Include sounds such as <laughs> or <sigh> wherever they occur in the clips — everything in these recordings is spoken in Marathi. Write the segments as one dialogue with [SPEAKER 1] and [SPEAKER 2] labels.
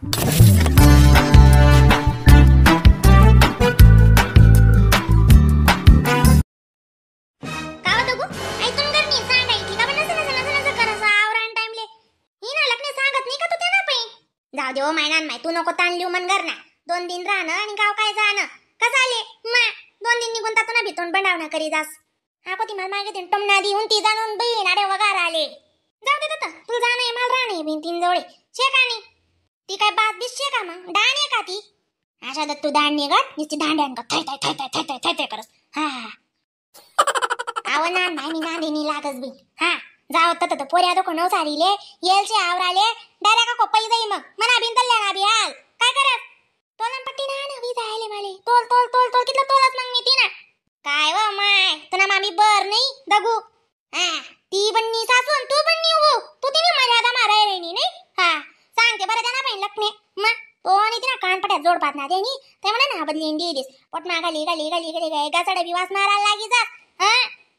[SPEAKER 1] जाऊ दे ओ हो, माय तू नको ताण लिहू मन घर ना दोन दिन राहणं आणि गाव काय जाणं कसं आले मा दोन दिन निघून जातो ना भितून बनावणं करी जास हा कोती मला मागे तीन टमना दी उंती जाणून बहीण अरे वगार आले जाऊ दे तुला जाणं आहे मला जवळ का ती काय बात दिसते का मग दाण आहे का ती अशा तू दाण निघत नुसती दांड्यान का थैथय थैथय थैथय थैथय करस हा आव ना नाही मी नी लागस बी हा जाव तत तो पोऱ्या दो नव सारीले येलचे आवराले डायरेक्ट का कोपई जाई मग मना बिन तल्ल्या ना बी काय करत तोलन पट्टी ना ना वी जायले माले तोल तोल तोल तोल कितला तोलस मग मी ती ना काय व माय तुना मामी बर नाही दगू हा ती बननी सासून तू बननी हो तू तिने मर्यादा माराय रेनी नाही हा सांगते बरं जाणार पण लक्ष्मी म कोण येते ना कानपट्यात जोड पाहत ना त्यांनी ते म्हणा ना बदली इंडी दिस पोट मागाली गाली गाली गाली गाय गाचाडा बी विवास मारायला लागी जा हा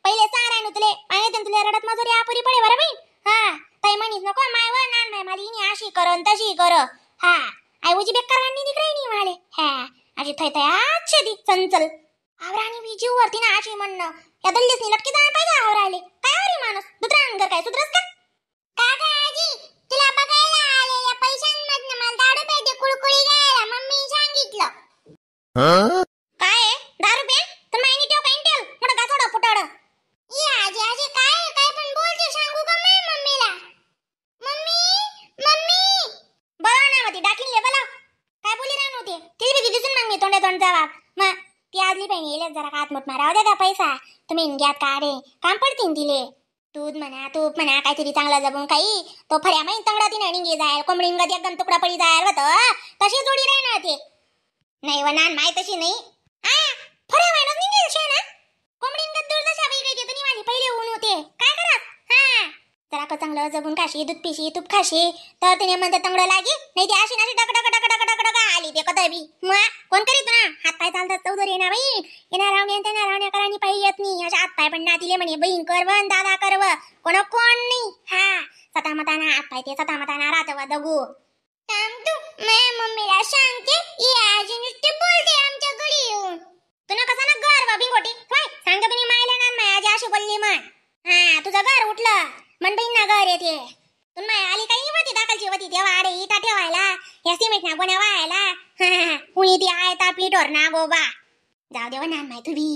[SPEAKER 1] पहिले सारा राय तुले पाहिजे तुले रडत मजुरी आपुरी पडे बरं बाई हा ताई म्हणीस नको माय व नान माय इनी अशी करन तशी कर हा आई उजी बेकार वाणी दिकराय नी माले हा अशी थै थै आच्छे दी चंचल आवराणी विजीव वरती ना अशी म्हणणं या दल्लीस नी लटकी जाय पाहिजे आवराले काय वरी माणूस दुसरा अंगर काय सुधरस का काय काय आजी तुला बघ काय दहा रुपये तर मायनी ठेव काही ठेव मोठं गाचोड पुटाड आजी आजी काय काय पण बोलते सांगू का मी मम्मीला मम्मी मम्मी बघा ना मती डाकिनले बोला काय बोली राहून होते तिथे बी दिसून मांगे मी तोंडे तोंड जावा मग ती आजली बहिणी येले जरा हात मोठ माराव दे का पैसा तुम्ही घ्यात का रे काम पडतीन दिले दूध म्हणा तूप म्हणा काहीतरी चांगला जगून काही तो फऱ्या माहीत तंगडा तिने निघे जायल कोंबडी गदी एकदम तुकडा पडी जायल होतं तशी जोडी राहणार ते नाही व नान माय तशी नाही आ फरे वाणच नाही गेल शे ना कोंबडीन गद्दूळ जशा बाई गेली तरी वाणी पहिले ऊन होते काय करत हा जरा का चांगलं जगून काशी दूध पिशी तूप खाशी तर तिने म्हणते तंगड लागी नाही ती अशी नाशी डक डक डक डक डक आली ते कधी बी मग कोण करीत ना हात पाय चालतात चौधरी येणार बाई येणार रावण्या येणार रावण्या हा तुझा घर उठलं म्हणबईन ना घर येते माय आली काही वती दाखलची होती तेव्हा आडे इथं ठेवायला या सिमेंट ना गोण्या व्हायला कुणी ती आयता तापली टोर ना गोबा जाऊ देवा हो ना माय तुम्ही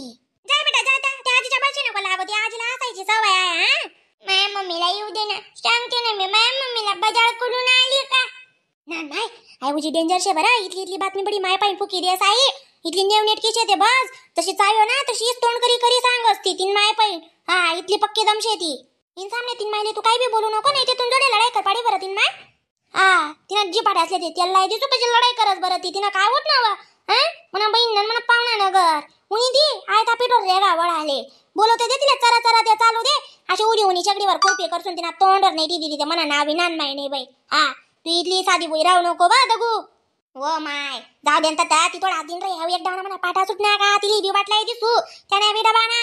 [SPEAKER 1] जाय बेटा जाय त्या आजीच्या बाजूने बोला अगो ती आजीला असायची सवय आहे हा मम्मीला येऊ दे ना सांगते ना मी माय मम्मीला बजाळ कुठून आली का ना माय आहे डेंजर शे बरं इतली इथली बातमी बडी माय पाईन फुकी देस आई इतली नेव छे ते बस तशी चायो ना तशी तोंड करी करी सांग असती तीन माय पाईन हा इतली पक्की दमशे ती तीन सामने तीन मायले तू काही बी बोलू नको नाही ते जोडे लढाई कर पाडी बरं तीन माय हा तिनं जी पाडा असले ते त्याला दिसू पाहिजे लढाई करस बरं ती तिनं काय होत ना हा म्हणा बहीण म्हणा पाहुणा नगर उनी दी आय ता पेटोर रे गावळ आले बोलवते दे तिला चरा चरा दे चालू दे अशी उडी उनी चगडीवर कोपी करसून तिना तोंडर नाही दीदी ते म्हणा नावी नान माय नाही बाई हा तू इथली साधी बोई राहू नको बा दगू ओ माय जाऊ दे त्या ती थोडा दिन रे हव एक डावना म्हणा पाठा सुटना का तिली बी वाटला दिसू त्याने मी डबा ना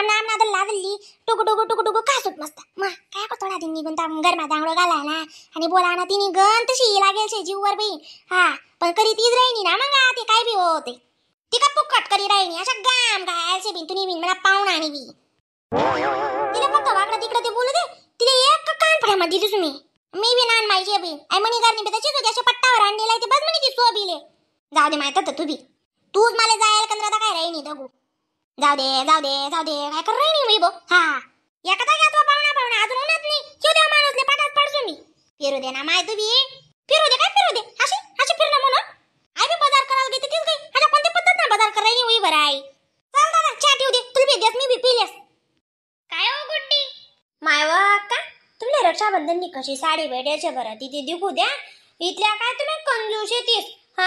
[SPEAKER 1] आमना आमना तर लादली टुक टुक टुक टुक का सुट मस्त मा काय को थोडा दिन निघून ताम गरमा दांगडो घालायला आणि बोला ना तिने गण तशी लागेल शे जीववर बी हा पण करी तीज राहिनी ना मग ते काय बी होते ती का पुक्कट करी राहिनी अशा गाम घायल शे बिन तुम्ही बिन मला पाहुणा आणि बी तिला फक्त वाकडं तिकडे ते बोलू दे तिने एक कान फड्यामध्ये दिसू मी मी बी नान माझी बी आय म्हणी गारणी बी त्याची तुझ्याशी पट्टावर आणलेला ते बस म्हणी ती ले जाऊ दे माहिती होतं तू बी तूच मला जायला कंद्राता काय राही नाही दगू जाऊ दे जाऊ दे जाऊ दे काय कर राही मी बो हा एखादा घ्या तो पाहुणा पाहुणा अजून उन्हात नाही शिव माणूस ने पाठात पडतो मी फिरू दे ना माय तू बी फिरू दे काय फिरू दे अशी अशी फिरणं म्हणून आय बी बाजार करायला गेली तीच काही अशा कोणती पद्धत ना बाजार करायला नाही बरं आई चल दादा चहा ठेव दे तू बी देस मी बी पिलेस काय हो गुड्डी रक्षाबंधन कशी साडी भेटायच्या बरं तिथे दिखू द्या इथल्या काय तुम्ही कंजूस येतीस हा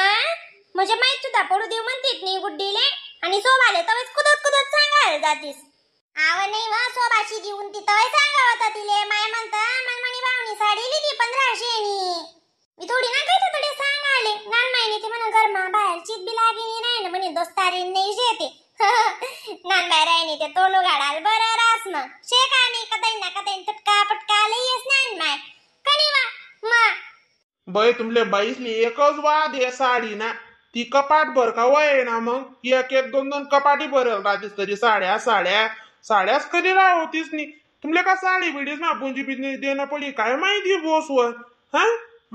[SPEAKER 1] म्हणजे माहित सुद्धा पडू देऊ म्हणतीत नाही गुड्डीले आणि सोबाले तवेच कुदत कुदत सांगायला जातीस आव नाही वा सोबाशी घेऊन ती तवे सांगा होता तिले माय म्हणता मनमणी बावणी साडी लिहिली पंधराशे मी थोडी ना काय तडे सांगाले नान मायने ते म्हणा बाहेर चित बी लागेनी नाही ना म्हणे दोस्तारी नाही जेते नानबाई रायनी ते तोंड उघाडाल बरं रास ना शेक कताई ना कताई तटका पटका लईस नानबाय कनी वा मा बाई तुमले बाईसनी एकच वाद हे साडी ना ती कपाट भर का वय ना मग एक एक दोन दोन कपाटी भरल राहतीस तरी साड्या साड्या साड्याच कधी राह होतीस नी तुमले का साडी बिडीस ना पुंजी बिजनेस देणं पडी काय माहिती बोसवर हा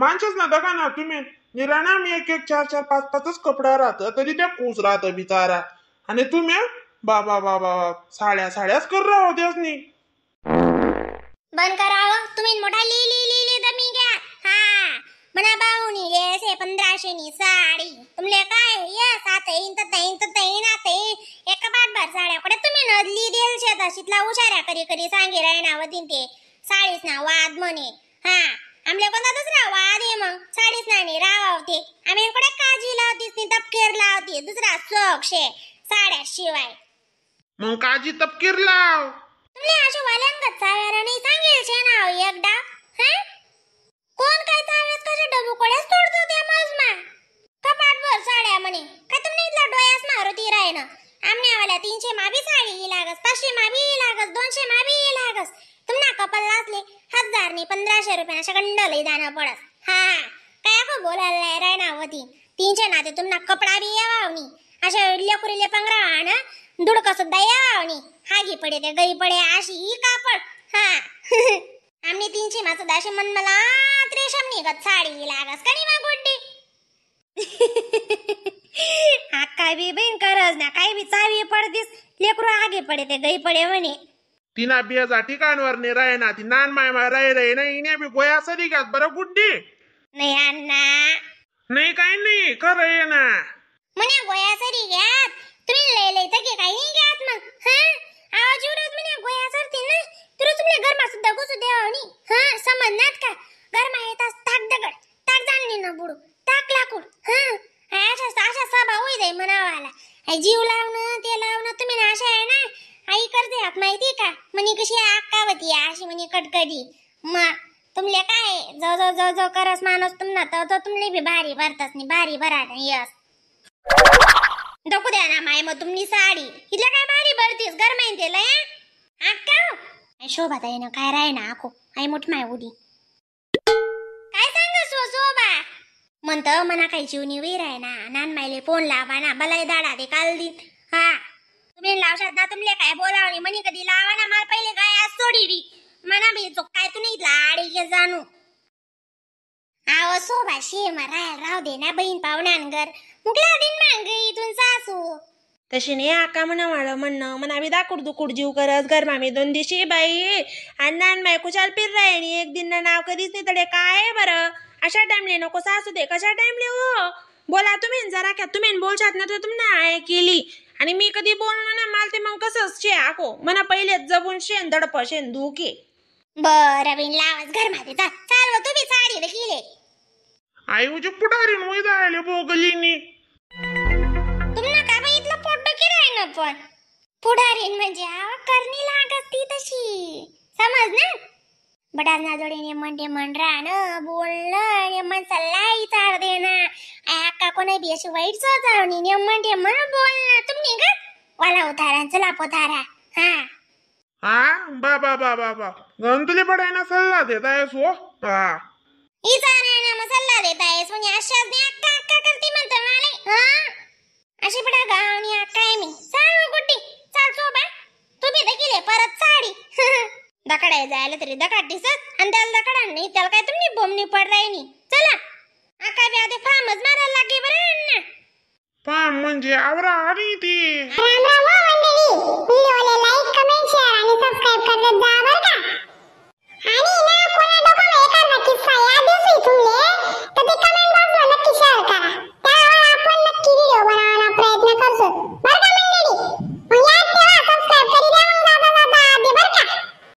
[SPEAKER 1] मानचस ना दगा ना तुम्ही मी एक एक चार चार पाच पाचच कपडा राहत तरी त्या खूस राहत बिचारा आणि तुम्ही बाबा बाबा साड्या साड्याच कर राहा त्यासनी बंद करा हो. तुम्ही मोठा ली ली ली ली दमी घ्या हा म्हणा बाहुनी ले से पंधराशे नी साडी तुमले काय ये सात इन तर तईन तर तईन आते एक बाट बार साड्या कडे तुम्ही नदली देल शेता शितला उशाऱ्या करी करी सांगे राय नाव दिन ते साडीच ना वाद म्हणे हा आमले कोणता दुसरा वाद आहे मग साडीच नाही राव आवते आम्ही कडे काजी लावतीस नी तपकेर लावते दुसरा चोक शे साड्या शिवाय मग काजी तपकीर लाव तुले आशोबाल्यान सांगेल नाव एकदा हं? कोण काय चाव्यास डबू डबुकोड्यास तोडतो त्या मजमा कपाट भर साड्या म्हणे काय तुम्ही इथला डोयास मारुती रायन आवला तीनशे माबी साडी ही लागस पाचशे माबी ही लागस दोनशे माबी ही लागस तुम्हाला कपाल लाचले हजारनी पंधराशे गंड लई जाणं पडस हा काय अगं बोलायला नाही रायना होती तीनशे नाते तुम्हाला कपडा बी यावावनी अशा लेकुरीले पंगरा आण दुडक सुद्धा यावणी हागी पडे ते गई पडे अशी कापड हा <laughs> आम्ही तीनशे माच दाशी मन मला त्रेशम निघत साडी लागस का मा गुड्डी <laughs> हा काय बी बहीण करज ना काय बी चावी पडतीस लेकरू आगे पडे ते गई पडे म्हणे तिना बियाचा ठिकाणवर ने राय ना ती नान माय माय राय राय ना इने बी गोया सरी बरं गुड्डी नाही अण्णा नाही काय नाही खरं ये ना म्हणे गोया सरी घ्यात तुम्ही लय लय तर काही नाही घ्यात मग हा आवाज म्हणे गोया सरते ना तुला तुमच्या घरमा सुद्धा घुसू द्यावं नाही हा समजणार का घरमा येत ताक दगड ताक जाणली ना बुडू ताक लाकूड हा अशा अशा सभा होई जाई म्हणावाला जीव लावणं ते लावणं तुम्ही ना आशा आहे ना आई करते आप माहिती का म्हणे कशी आकावती अशी म्हणे कटकटी मा तुमले काय जो जो जो जो करस माणूस तुमना तो तुमले बी भारी भरतस नी भारी भरा यस दोकू द्या ना माय मग तुम्ही साडी इथल्या काय भारी भरतीस घर माहिती त्याला अक्का शोभा ताई ना काय राय ना आखो आई मोठ माय उडी काय सांग सो हो, शोभा म्हणत मना काही जीवनी वीर आहे ना नान मायले फोन लावा ना बलाय दाडा दे काल दिन हा तुम्ही लावशात ना तुमले काय बोलावणी म्हणी कधी लावा ना मला पहिले काय आज सोडी मना बी काय तुम्ही इथला आडी जाणू आव सोबा शेमा राहायला राव दे ना बहीण पाहुण्यांगर मुगला दिन दे इथून सासू तशी नाही आका म्हणा मला म्हणणं म्हणा आम्ही दाकुड दुकुड जीव करस घर मामी दोन दिवशी बाई अण्णान माय चाल पिर राहिणी एक दिन नाव कधीच नाही तडे काय बरं अशा टाइमले नको सासू दे कशा टाइमले हो बोला तुम्ही जरा क्या तुम्ही बोलशात ना तर तुम्ही आय केली आणि मी कधी बोलणं ना मला ते मग कसंच शे आको म्हणा पहिलेच जबून शेन दडप शेन धुके बरं बिन लावाच घर मध्ये जा चालव तुम्ही साडीला गेले आई उजे म्हणजे पुढारी वय जायले बोगलीनी तुमना का बाई इथलं पोट किराय ना पण पुढारीन म्हणजे आव करणी लागत ती तशी समज ना ना जोडी मंडरा न राहणं बोलणं मन सल्ला विचार देना आका कोणी बी अशी वाईट सजावणी नेमन टेमन बोलणं तुम्ही का वाला उतारा चला पोथारा हा हा बा बा बा बा गंतुली पडायना सल्ला देतायस हो हा हिचा राणा सल्ला देताय म्हणजे अशाच अक्का अक्का करते म्हणतो हा अशी पडा आहे मी चाल परत दकडाय जायला तरी दकाड दिसत आणि त्याला दकडा नाही काय तुम्ही बोमणी पड चला अक्का बी आधी फार्मच मारायला लागली बरं म्हणजे आवरा